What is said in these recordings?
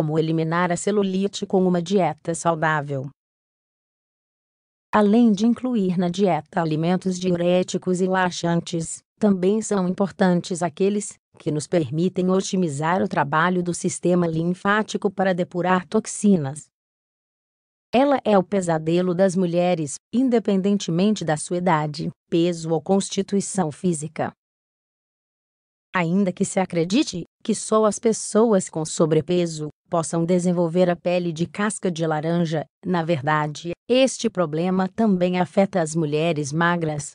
Como eliminar a celulite com uma dieta saudável. Além de incluir na dieta alimentos diuréticos e laxantes, também são importantes aqueles que nos permitem otimizar o trabalho do sistema linfático para depurar toxinas. Ela é o pesadelo das mulheres, independentemente da sua idade, peso ou constituição física. Ainda que se acredite que só as pessoas com sobrepeso possam desenvolver a pele de casca de laranja, na verdade, este problema também afeta as mulheres magras.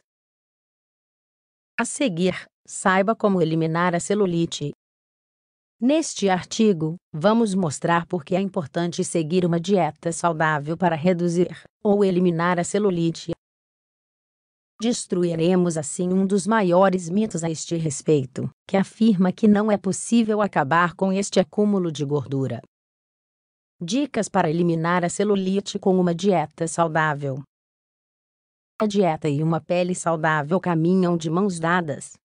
A seguir, saiba como eliminar a celulite. Neste artigo, vamos mostrar por que é importante seguir uma dieta saudável para reduzir ou eliminar a celulite. Destruiremos assim um dos maiores mitos a este respeito, que afirma que não é possível acabar com este acúmulo de gordura. Dicas para eliminar a celulite com uma dieta saudável. A dieta e uma pele saudável caminham de mãos dadas.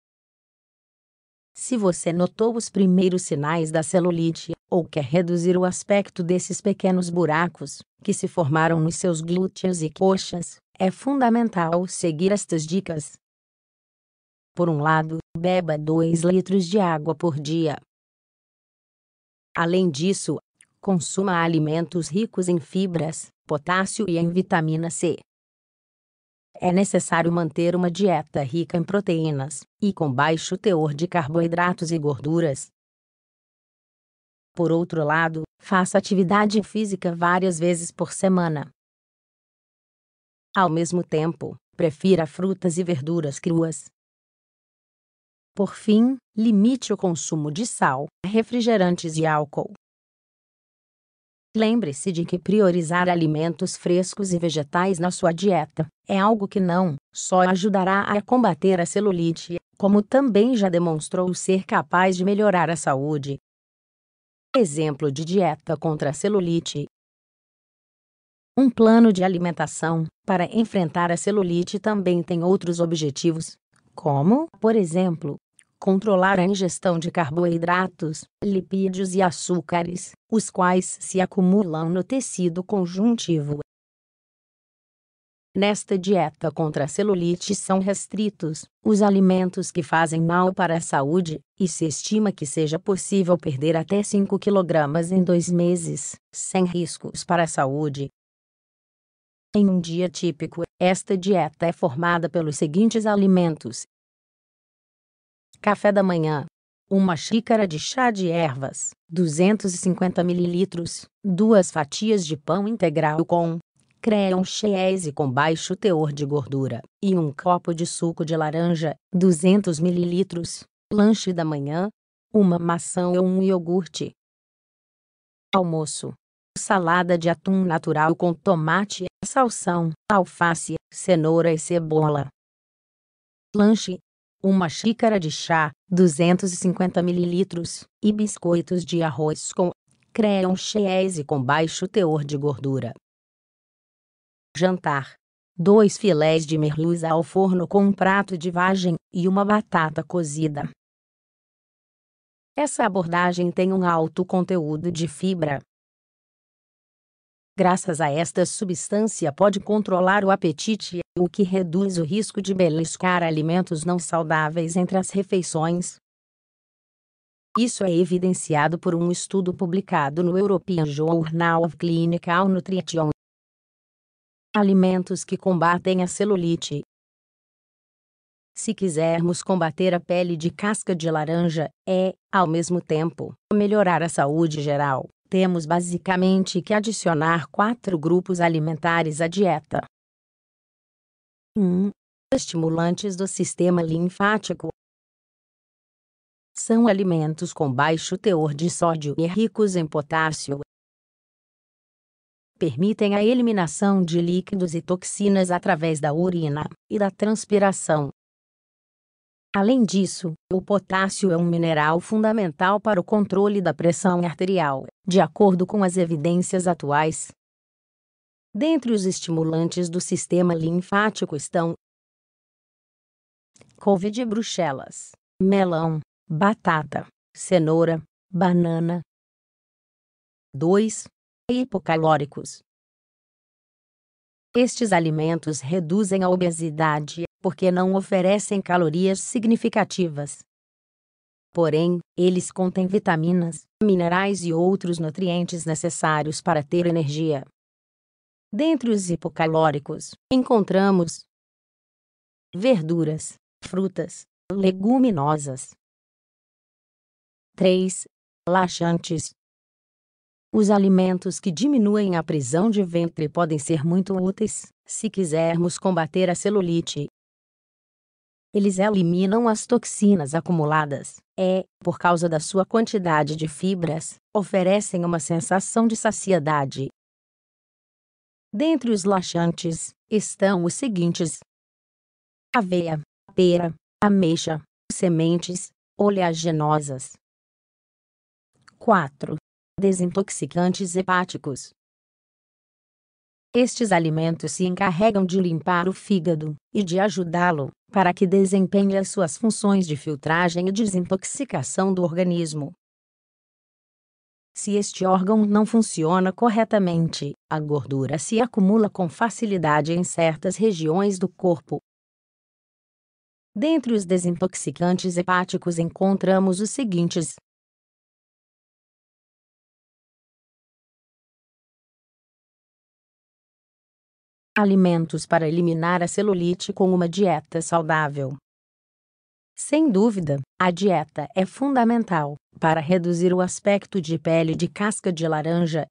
Se você notou os primeiros sinais da celulite ou quer reduzir o aspecto desses pequenos buracos que se formaram nos seus glúteos e coxas, é fundamental seguir estas dicas. Por um lado, beba 2 litros de água por dia. Além disso, consuma alimentos ricos em fibras, potássio e em vitamina C. É necessário manter uma dieta rica em proteínas e com baixo teor de carboidratos e gorduras. Por outro lado, faça atividade física várias vezes por semana, ao mesmo tempo, prefira frutas e verduras cruas. Por fim, limite o consumo de sal, refrigerantes e álcool. Lembre-se de que priorizar alimentos frescos e vegetais na sua dieta é algo que não só ajudará a combater a celulite, como também já demonstrou ser capaz de melhorar a saúde. Exemplo de dieta contra a celulite: um plano de alimentação para enfrentar a celulite também tem outros objetivos, como, por exemplo, controlar a ingestão de carboidratos, lipídios e açúcares, os quais se acumulam no tecido conjuntivo. Nesta dieta contra a celulite são restritos os alimentos que fazem mal para a saúde, e se estima que seja possível perder até 5 kg em dois meses, sem riscos para a saúde. Em um dia típico, esta dieta é formada pelos seguintes alimentos: café da manhã, uma xícara de chá de ervas, 250 ml, duas fatias de pão integral com cream cheese com baixo teor de gordura e um copo de suco de laranja, 200 ml. Lanche da manhã, uma maçã ou um iogurte. Almoço: salada de atum natural com tomate, salsão, alface, cenoura e cebola. Lanche: uma xícara de chá, 250 ml, e biscoitos de arroz com cream cheese com baixo teor de gordura. Jantar: dois filés de merluza ao forno com um prato de vagem e uma batata cozida. Essa abordagem tem um alto conteúdo de fibra, graças a esta substância pode controlar o apetite, o que reduz o risco de beliscar alimentos não saudáveis entre as refeições. Isso é evidenciado por um estudo publicado no European Journal of Clinical Nutrition. Alimentos que combatem a celulite. Se quisermos combater a pele de casca de laranja, é, ao mesmo tempo, melhorar a saúde geral temos basicamente que adicionar quatro grupos alimentares à dieta. 1. Hum. Estimulantes do sistema linfático. São alimentos com baixo teor de sódio e ricos em potássio. Permitem a eliminação de líquidos e toxinas através da urina e da transpiração. Além disso, o potássio é um mineral fundamental para o controle da pressão arterial, de acordo com as evidências atuais. Dentre os estimulantes do sistema linfático estão couve de bruxelas, melão, batata, cenoura, banana. 2. Hipocalóricos. Estes alimentos reduzem a obesidade porque não oferecem calorias significativas. Porém, eles contêm vitaminas, minerais e outros nutrientes necessários para ter energia. Dentre os hipocalóricos, encontramos verduras, frutas, leguminosas. 3. Laxantes. Os alimentos que diminuem a prisão de ventre podem ser muito úteis se quisermos combater a celulite, eles eliminam as toxinas acumuladas e, é, por causa da sua quantidade de fibras, oferecem uma sensação de saciedade. Dentre os laxantes estão os seguintes: aveia, pera, ameixa, sementes oleaginosas. 4. Desintoxicantes hepáticos. Estes alimentos se encarregam de limpar o fígado e de ajudá-lo para que desempenhe as suas funções de filtragem e desintoxicação do organismo. Se este órgão não funciona corretamente, a gordura se acumula com facilidade em certas regiões do corpo. Dentre os desintoxicantes hepáticos encontramos os seguintes: Alimentos para eliminar a celulite com uma dieta saudável. Sem dúvida, a dieta é fundamental para reduzir o aspecto de pele de casca de laranja.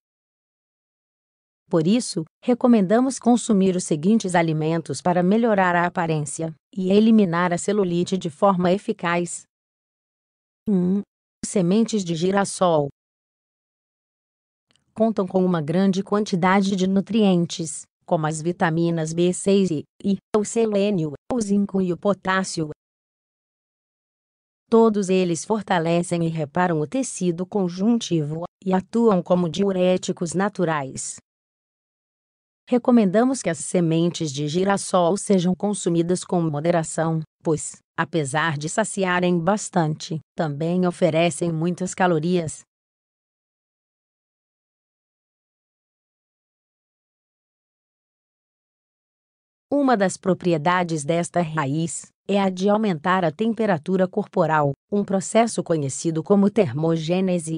Por isso, recomendamos consumir os seguintes alimentos para melhorar a aparência e eliminar a celulite de forma eficaz: 1. Sementes de girassol contam com uma grande quantidade de nutrientes, como as vitaminas B6 e I, o selênio, o zinco e o potássio. Todos eles fortalecem e reparam o tecido conjuntivo e atuam como diuréticos naturais. Recomendamos que as sementes de girassol sejam consumidas com moderação, pois, apesar de saciarem bastante, também oferecem muitas calorias, Uma das propriedades desta raiz é a de aumentar a temperatura corporal, um processo conhecido como termogênese.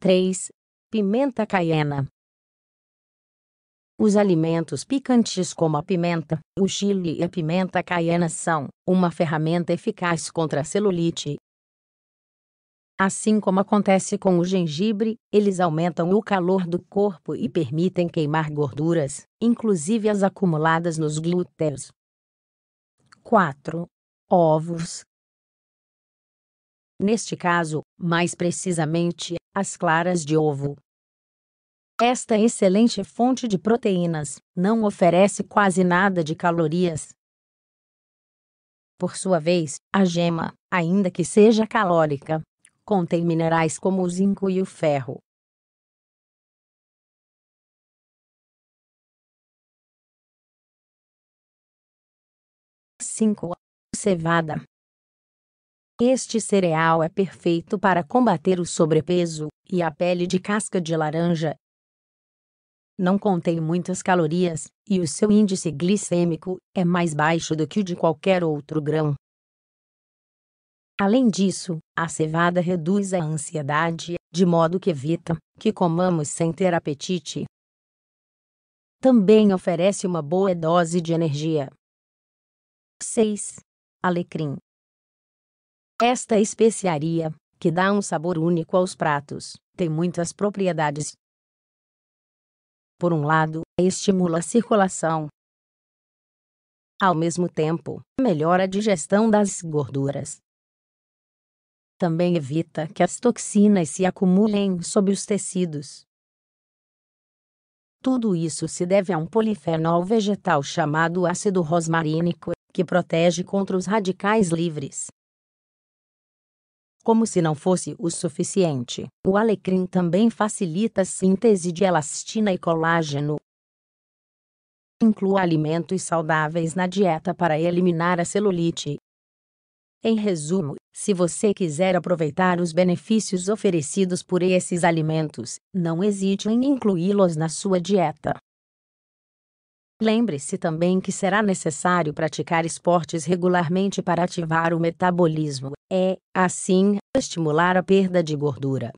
Três, pimenta caiena. Os alimentos picantes como a pimenta, o chile e a pimenta caiena são uma ferramenta eficaz contra a celulite, Assim como acontece com o gengibre, eles aumentam o calor do corpo e permitem queimar gorduras, inclusive as acumuladas nos glúteos. 4. Ovos. Neste caso, mais precisamente, as claras de ovo. Esta excelente fonte de proteínas não oferece quase nada de calorias. Por sua vez, a gema, ainda que seja calórica, Contém minerais como o zinco e o ferro. Cinco. Cevada. Este cereal é perfeito para combater o sobrepeso e a pele de casca de laranja. Não contém muitas calorias, e o seu índice glicêmico é mais baixo do que o de qualquer outro grão. Além disso, a cevada reduz a ansiedade, de modo que evita que comamos sem ter apetite. Também oferece uma boa dose de energia. 6. Alecrim. Esta especiaria, que dá um sabor único aos pratos, tem muitas propriedades. Por um lado, estimula a circulação. Ao mesmo tempo, melhora a digestão das gorduras também evita que as toxinas se acumulem sob os tecidos. Tudo isso se deve a um polifenol vegetal chamado ácido rosmarínico, que protege contra os radicais livres. Como se não fosse o suficiente, o alecrim também facilita a síntese de elastina e colágeno. Inclua alimentos saudáveis na dieta para eliminar a celulite. Em resumo, se você quiser aproveitar os benefícios oferecidos por esses alimentos, não hesite em incluí-los na sua dieta. Lembre-se também que será necessário praticar esportes regularmente para ativar o metabolismo, é, assim, estimular a perda de gordura.